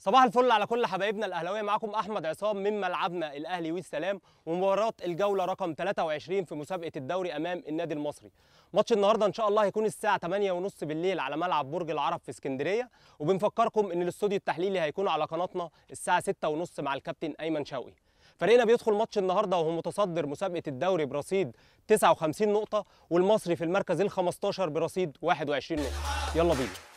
صباح الفل على كل حبايبنا الاهلاويه معاكم احمد عصام من ملعبنا الاهلي والسلام ومباراه الجوله رقم 23 في مسابقه الدوري امام النادي المصري ماتش النهارده ان شاء الله هيكون الساعه 8:30 بالليل على ملعب برج العرب في اسكندريه وبنفكركم ان الاستوديو التحليلي هيكون على قناتنا الساعه 6:30 مع الكابتن ايمن شوقي فريقنا بيدخل ماتش النهارده وهو متصدر مسابقه الدوري برصيد 59 نقطه والمصري في المركز ال 15 برصيد 21 نقطه يلا بينا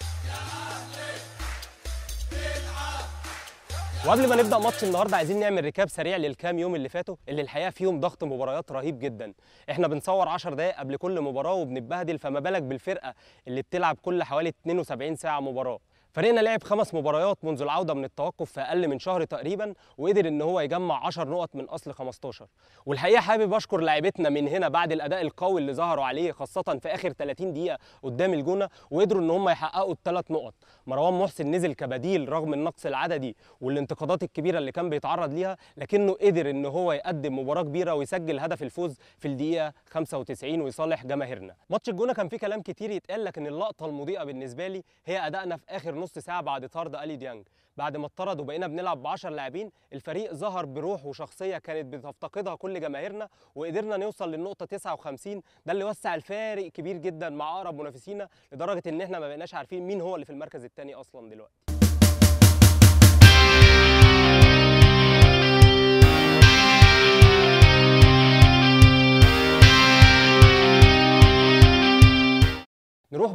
وقبل ما نبدا ماتش النهارده عايزين نعمل ريكاب سريع للكام يوم اللي فاتوا اللي الحقيقه فيهم ضغط مباريات رهيب جدا احنا بنصور 10 دقائق قبل كل مباراه وبنتبهدل فما بالك بالفرقه اللي بتلعب كل حوالي 72 ساعه مباراه فريقنا لعب خمس مباريات منذ العودة من التوقف في أقل من شهر تقريبا وقدر إن هو يجمع 10 نقط من أصل 15 والحقيقة حابب أشكر لاعبتنا من هنا بعد الأداء القوي اللي ظهروا عليه خاصة في آخر 30 دقيقة قدام الجونة وقدروا إن هم يحققوا الثلاث نقط مروان محسن نزل كبديل رغم النقص العددي والانتقادات الكبيرة اللي كان بيتعرض ليها لكنه قدر إن هو يقدم مباراة كبيرة ويسجل هدف الفوز في الدقيقة 95 ويصالح جماهيرنا ماتش الجونة كان فيه كلام كتير يتقال لكن اللقطة المضيئة بالنسبة لي هي أدائنا في آخر نص ساعه بعد طرد الي ديانج بعد ما اطرد وبقينا بنلعب ب 10 لاعبين الفريق ظهر بروح وشخصيه كانت بتفتقدها كل جماهيرنا وقدرنا نوصل للنقطه 59 ده اللي وسع الفارق كبير جدا مع اقرب منافسينا لدرجه ان احنا ما بقيناش عارفين مين هو اللي في المركز الثاني اصلا دلوقتي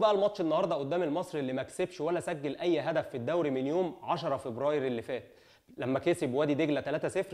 بقى الماتش النهارده قدام المصري اللي ما كسبش ولا سجل اي هدف في الدوري من يوم 10 فبراير اللي فات لما كسب وادي دجله 3-0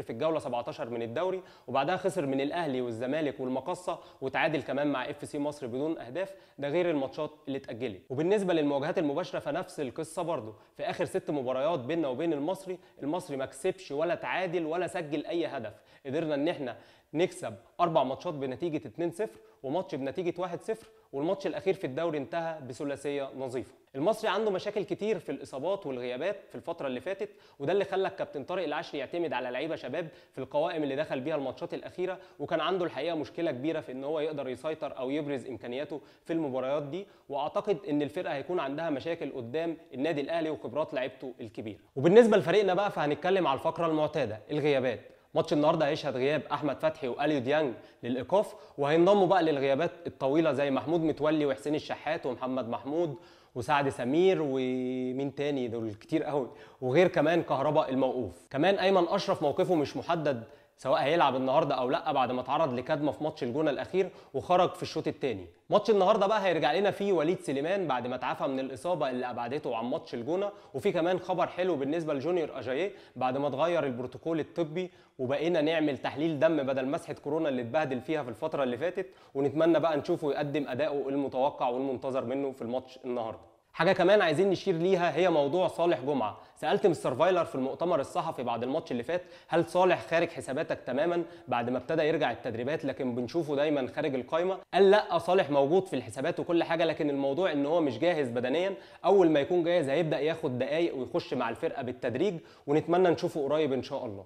في الجوله 17 من الدوري وبعدها خسر من الاهلي والزمالك والمقصه وتعادل كمان مع اف سي مصر بدون اهداف ده غير الماتشات اللي اتاجلت وبالنسبه للمواجهات المباشره فنفس القصه برضه في اخر ست مباريات بيننا وبين المصري المصري ما كسبش ولا تعادل ولا سجل اي هدف قدرنا ان احنا نكسب اربع ماتشات بنتيجه 2-0 وماتش بنتيجه 1-0 والماتش الاخير في الدوري انتهى بثلاثيه نظيفه المصري عنده مشاكل كتير في الاصابات والغيابات في الفتره اللي فاتت وده اللي خلى الكابتن طارق العشري يعتمد على لعيبه شباب في القوائم اللي دخل بيها الماتشات الاخيره وكان عنده الحقيقه مشكله كبيره في ان هو يقدر يسيطر او يبرز امكانياته في المباريات دي واعتقد ان الفرقه هيكون عندها مشاكل قدام النادي الاهلي وخبرات لعيبته الكبيره وبالنسبه لفريقنا بقى فهنتكلم على الفقره المعتاده الغيابات ماتش النهارده هيشهد غياب احمد فتحي واليو ديانج للايقاف وهينضموا بقى للغيابات الطويله زي محمود متولي وحسين الشحات ومحمد محمود وسعد سمير ومين تاني دول كتير قوي وغير كمان كهرباء الموقوف كمان ايمن اشرف موقفه مش محدد سواء هيلعب النهارده او لا بعد ما اتعرض لكدمه في ماتش الجونه الاخير وخرج في الشوط الثاني ماتش النهارده بقى هيرجع لنا فيه وليد سليمان بعد ما اتعافى من الاصابه اللي ابعدته عن ماتش الجونه وفي كمان خبر حلو بالنسبه لجونيور اجاييه بعد ما اتغير البروتوكول الطبي وبقينا نعمل تحليل دم بدل مسحه كورونا اللي اتبهدل فيها في الفتره اللي فاتت ونتمنى بقى نشوفه يقدم اداؤه المتوقع والمنتظر منه في الماتش النهارده حاجه كمان عايزين نشير ليها هي موضوع صالح جمعه سالت مستر فايلر في المؤتمر الصحفي بعد الماتش اللي فات هل صالح خارج حساباتك تماما بعد ما ابتدى يرجع التدريبات لكن بنشوفه دايما خارج القايمه قال لا صالح موجود في الحسابات وكل حاجه لكن الموضوع ان هو مش جاهز بدنيا اول ما يكون جاهز هيبدا ياخد دقائق ويخش مع الفرقه بالتدريج ونتمنى نشوفه قريب ان شاء الله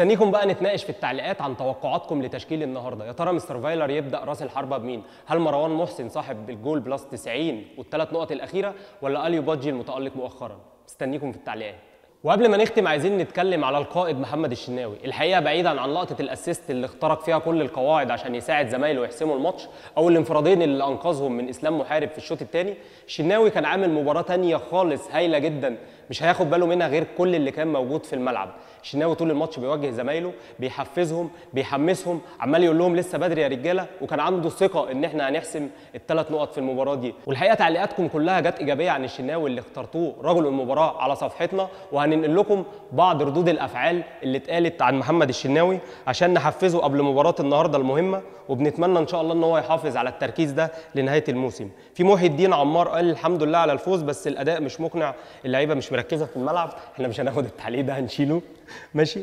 مستنيكم بقى نتناقش في التعليقات عن توقعاتكم لتشكيل النهارده يا ترى مستر فايلر يبدا راس الحربه بمين هل مروان محسن صاحب الجول بلس 90 والثلاث نقط الاخيره ولا اليو بادجي المتالق مؤخرا مستنيكم في التعليقات وقبل ما نختم عايزين نتكلم على القائد محمد الشناوي الحقيقه بعيدا عن لقطه الاسيست اللي اخترق فيها كل القواعد عشان يساعد زمايله يحسموا الماتش او الانفرادين اللي انقذهم من اسلام محارب في الشوط الثاني الشناوي كان عامل مباراه ثانيه خالص هايله جدا مش هياخد باله منها غير كل اللي كان موجود في الملعب الشناوي طول الماتش بيوجه زمايله بيحفزهم بيحمسهم عمال يقول لهم لسه بدري يا رجاله وكان عنده ثقه ان احنا هنحسم الثلاث نقط في المباراه دي والحقيقه تعليقاتكم كلها جت ايجابيه عن الشناوي اللي اخترتوه رجل المباراه على صفحتنا وهن هننقل يعني لكم بعض ردود الافعال اللي اتقالت عن محمد الشناوي عشان نحفزه قبل مباراه النهارده المهمه وبنتمنى ان شاء الله ان هو يحافظ على التركيز ده لنهايه الموسم في محي الدين عمار قال الحمد لله على الفوز بس الاداء مش مقنع اللعيبه مش مركزه في الملعب احنا مش هناخد التعليق ده هنشيله ماشي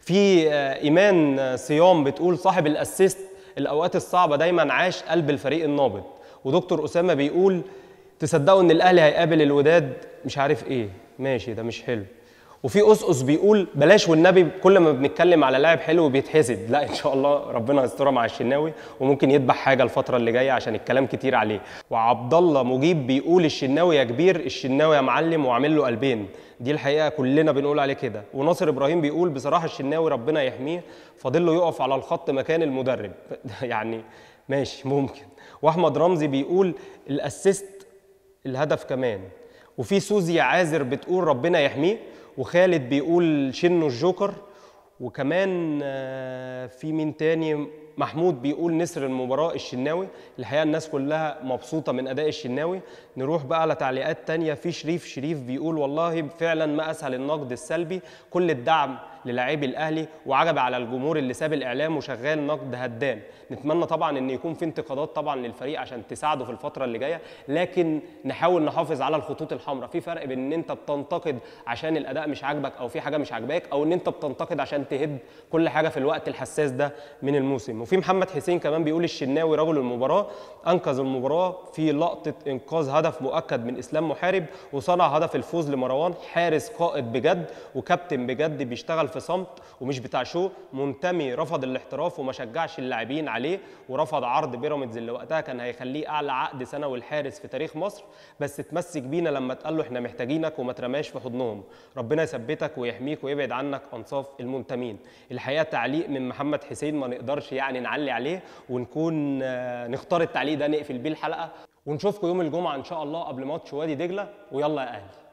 في آه، ايمان آه، صيام بتقول صاحب الاسيست الاوقات الصعبه دايما عاش قلب الفريق النابض ودكتور اسامه بيقول تصدقوا ان الاهلي هيقابل الوداد مش عارف ايه ماشي ده مش حلو وفي قصقص بيقول بلاش والنبي كل ما بنتكلم على لاعب حلو بيتحسد لا ان شاء الله ربنا يسترها مع الشناوي وممكن يذبح حاجه الفتره اللي جايه عشان الكلام كتير عليه وعبد الله مجيب بيقول الشناوي يا كبير الشناوي يا معلم وعامل له قلبين دي الحقيقه كلنا بنقول عليه كده وناصر ابراهيم بيقول بصراحه الشناوي ربنا يحميه فاضل له يقف على الخط مكان المدرب يعني ماشي ممكن واحمد رمزي بيقول الاسيست الهدف كمان وفي سوزي عازر بتقول ربنا يحميه وخالد بيقول شنو الجوكر وكمان آه، في مين تاني محمود بيقول نسر المباراه الشناوي الحقيقه الناس كلها مبسوطه من اداء الشناوي نروح بقى على تعليقات تانية في شريف شريف بيقول والله فعلا ما اسهل النقد السلبي كل الدعم للاعبي الاهلي وعجب على الجمهور اللي ساب الاعلام وشغال نقد هدام نتمنى طبعا ان يكون في انتقادات طبعا للفريق عشان تساعده في الفتره اللي جايه لكن نحاول نحافظ على الخطوط الحمراء في فرق بين ان انت بتنتقد عشان الاداء مش عاجبك او في حاجه مش عاجباك او ان انت بتنتقد عشان تهد كل حاجه في الوقت الحساس ده من الموسم وفي محمد حسين كمان بيقول الشناوي رجل المباراه انقذ المباراه في لقطه انقاذ هدف مؤكد من اسلام محارب وصنع هدف الفوز لمروان حارس قائد بجد وكابتن بجد بيشتغل في صمت ومش بتاع شو منتمي رفض الاحتراف وما شجعش اللاعبين عليه ورفض عرض بيراميدز اللي وقتها كان هيخليه اعلى عقد سنوي الحارس في تاريخ مصر بس اتمسك بينا لما اتقال له احنا محتاجينك وما ترماش في حضنهم ربنا يثبتك ويحميك ويبعد عنك انصاف المنتمين الحقيقه تعليق من محمد حسين ما نقدرش يعني يعني نعلي عليه ونكون آه، نختار التعليق ده نقفل بيه الحلقه ونشوفكم يوم الجمعه ان شاء الله قبل ماتش وادي دجله ويلا يا اهلي